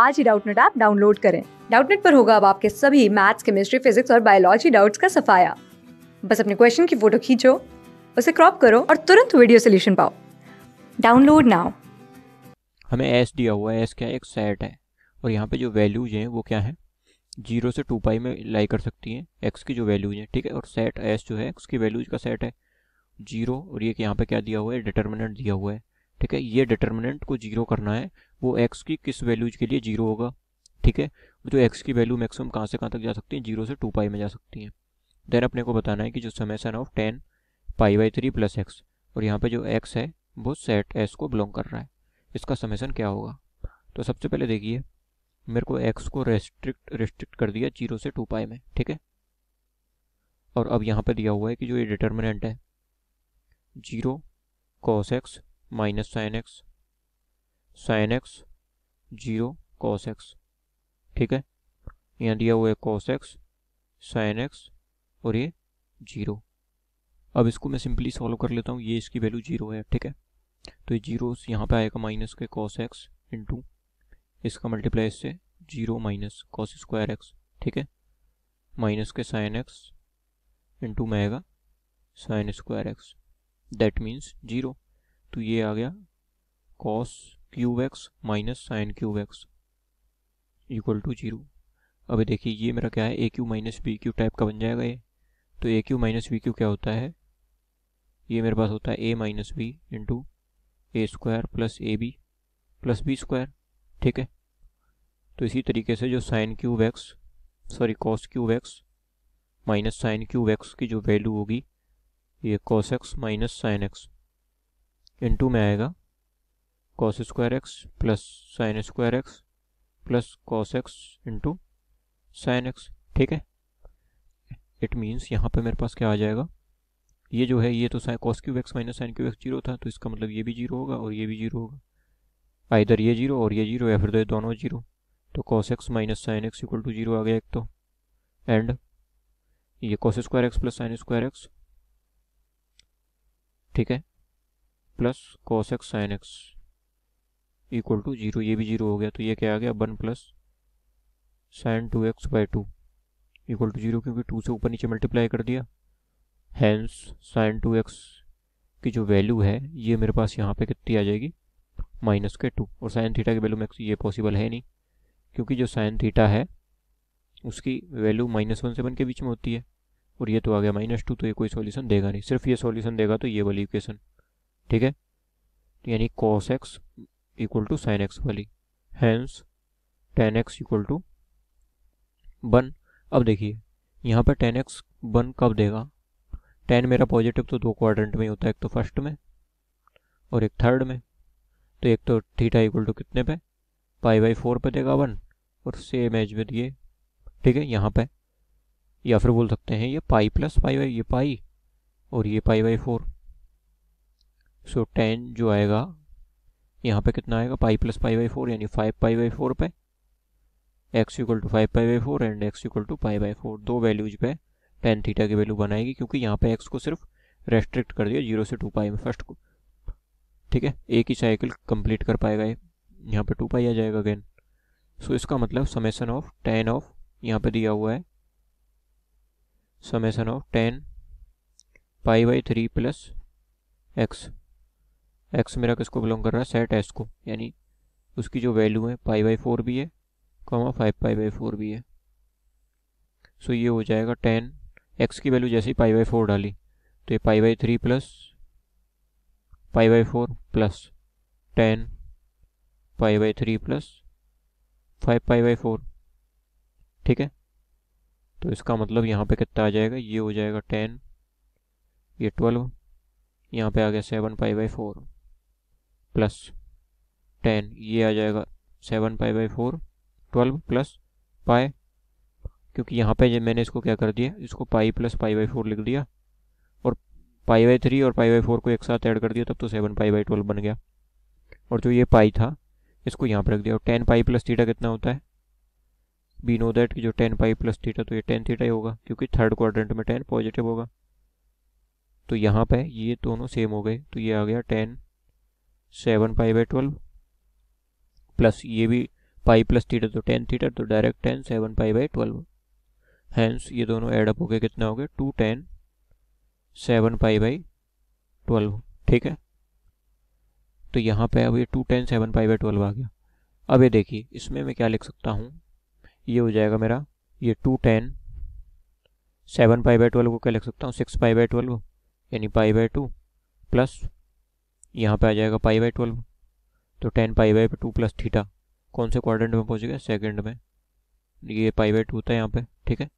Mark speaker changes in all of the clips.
Speaker 1: आज ही Doubtnut app download करें डाउटनेट पर होगा अब आपके सभी मैथ्स केमिस्ट्री फिजिक्स और बायोलॉजी डाउट्स का सफाया बस अपने क्वेश्चन की फोटो खींचो उसे क्रॉप करो और तुरंत वीडियो सोल्यूशन पाओ डाउनलोड नाउ हमें एस दिया हुआ है एस क्या एक सेट है और यहाँ पे जो वैल्यूज हैं वो क्या है जीरो से टू पाई में लाई कर सकती हैं एक्स की जो वैल्यूज हैं ठीक है और सेट एस जो है एक्स की वैल्यूज का सेट है जीरो और ये यह यहाँ पे क्या दिया हुआ है डिटर्मिनेंट दिया हुआ है ठीक है ये डिटर्मिनेंट को जीरो करना है वो एक्स की किस वैल्यूज के लिए जीरो होगा ठीक है जो तो एक्स की वैल्यू मैक्सिमम कहाँ से कहाँ तक जा सकती है जीरो से टू पाई में जा सकती है देन अपने को बताना है कि जो summation of tan pi by three plus x और यहाँ पे जो एक्स है वो सेट एस को बिलोंग कर रहा है इसका समेसन क्या होगा तो सबसे पहले देखिए मेरे को एक्स को रेस्ट्रिक्ट रेस्ट्रिक्ट कर दिया जीरो से टू पाई में ठीक है और अब यहाँ पर दिया हुआ है कि जो ये डिटर्मिनेंट है zero cos x minus sine x sine x zero cos x ठीक है यहाँ दिया हुआ है कॉस एक्स साइन एक्स और ये जीरो अब इसको मैं सिंपली सॉल्व कर लेता हूँ ये इसकी वैल्यू जीरो है ठीक है तो ये जीरो यहाँ पे आएगा माइनस के कॉस एक्स इंटू इसका मल्टीप्लाई इससे zero minus cos square x ठीक है माइनस के साइन एक्स इंटू में आएगा sine square x that means zero तो ये आ गया cos cube x minus sine cube x equal to zero अब देखिए ये मेरा क्या है a cube minus b cube type का बन जाएगा ये तो a cube minus b cube क्या होता है ये मेरे पास होता है a minus b into a square plus a b plus b square ठीक है तो इसी तरीके से जो sine cube x sorry cos cube x minus sine cube x की जो वैल्यू होगी ये cos x minus sine x into में आएगा cos square x plus sine square x plus cos x into sine x ठीक है it means यहाँ पे मेरे पास क्या आ जाएगा ये जो है ये तो sine cos cube x minus sine cube x zero था तो इसका मतलब ये भी जीरो होगा और ये भी जीरो होगा आइधर ये जीरो और ये जीरो या फिर दोनों जीरो तो cos x minus sine x equal to zero आ गया एक तो एंड ये cos square x plus sine square x ठीक है plus cos x sine x equal to zero ये भी जीरो हो गया तो ये क्या आ गया one plus sine two x by two equal to zero क्योंकि टू से ऊपर नीचे मल्टीप्लाई कर दिया हैंस साइन टू एक्स की जो वैल्यू है ये मेरे पास यहाँ पे कितनी आ जाएगी माइनस के टू और साइन थीटा की वैल्यू मैक्स ये पॉसिबल है नहीं क्योंकि जो साइन थीटा है उसकी वैल्यू माइनस वन से वन के बीच में होती है और ये तो आ गया माइनस टू तो ये कोई सॉल्यूशन देगा नहीं सिर्फ ये सॉल्यूशन देगा तो ये वाली इक्वेशन ठीक है तो यानी cos x equal to sine x वाली hence tan x equal to one अब देखिए यहाँ पर टेन एक्स वन कब देगा टेन मेरा पॉजिटिव तो दो क्वाड्रेंट में ही होता है एक तो फर्स्ट में और एक थर्ड में तो एक तो थीटा इक्वल टू कितने पे पाई बाई फोर पे देगा वन और सेम एज में दिए ठीक है यहाँ पे या फिर बोल सकते हैं ये पाई प्लस पाई बाई ये पाई और ये pi by four so tan जो आएगा यहाँ पे कितना आएगा pi plus pi by four यानी फाइव पाई बाई फोर पे x equal to five pi by four and x equal to pi by four दो वैल्यूज पे टेन थीटा की वैल्यू बनाएगी क्योंकि यहाँ पे एक्स को सिर्फ रेस्ट्रिक्ट कर दिया जीरो से टू पाई में फर्स्ट को ठीक है एक ही साइकिल कंप्लीट कर पाएगा ये यहाँ पे टू पाई आ जाएगा अगेन सो इसका मतलब समेसन ऑफ टेन ऑफ यहाँ पे दिया हुआ है summation of tan pi by three plus x x मेरा किसको बिलोंग कर रहा है सेट एस को यानी उसकी जो वैल्यू है पाई बाई फोर भी है comma five pi by four भी है सो ये हो जाएगा टेन एक्स की वैल्यू जैसे ही पाई बाई फोर डाली तो ये pi by three plus pi by four plus tan pi by three plus five pi by four ठीक है तो इसका मतलब यहाँ पे कितना आ जाएगा ये हो जाएगा टेन ये ट्वेल्व यहाँ पे आ गया seven pi by four plus tan ये आ जाएगा seven pi by four twelve plus pi क्योंकि यहाँ पे मैंने इसको क्या कर दिया इसको pi plus pi by four लिख दिया और पाई बाई थ्री और पाई बाई फोर को एक साथ ऐड कर दिया तब तो सेवन पाई बाई ट्वेल्व बन गया और जो ये पाई था इसको यहाँ पर रख दिया और टेन पाई प्लस थीटा कितना होता है बी नो दैट कि जो टेन पाई प्लस थीटा तो ये टेन थीटा ही होगा क्योंकि थर्ड क्वाड्रेंट में टेन पॉजिटिव होगा तो यहाँ पे ये दोनों सेम हो गए तो ये आ गया tan seven pi by twelve plus ये भी पाई प्लस थीटर तो टेन थीटर तो direct tan seven pi by twelve hence ये दोनों एडअप अप हो गए कितना हो गया two tan seven pi by twelve ठीक है तो यहाँ पे अब ये two tan seven pi by twelve आ गया अब ये देखिए इसमें मैं क्या लिख सकता हूँ ये हो जाएगा मेरा ये two tan seven pi by twelve को क्या लिख सकता हूँ सिक्स पाई बाई ट्वेल्व यानी पाई बाई टू प्लस यहाँ पे आ जाएगा पाई बाई ट्वेल्व तो tan pi by two plus theta कौन से क्वाड्रेंट में पहुँचेगा सेकेंड में ये पाई बाई टू था यहाँ पे ठीक है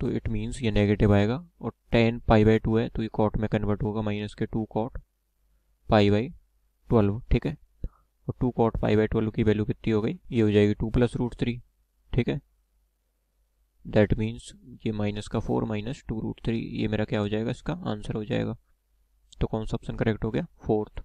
Speaker 1: तो इट मीन्स ये नेगेटिव आएगा और टेन पाई बाई टू है तो ये कॉट में कन्वर्ट होगा माइनस के two cot pi by twelve ठीक है और two cot pi by twelve की वैल्यू कितनी हो गई ये हो जाएगी टू प्लस रूट थ्री ठीक है दैट मीन्स ये माइनस का four minus two root three ये मेरा क्या हो जाएगा इसका आंसर हो जाएगा तो कौन सा ऑप्शन करेक्ट हो गया फोर्थ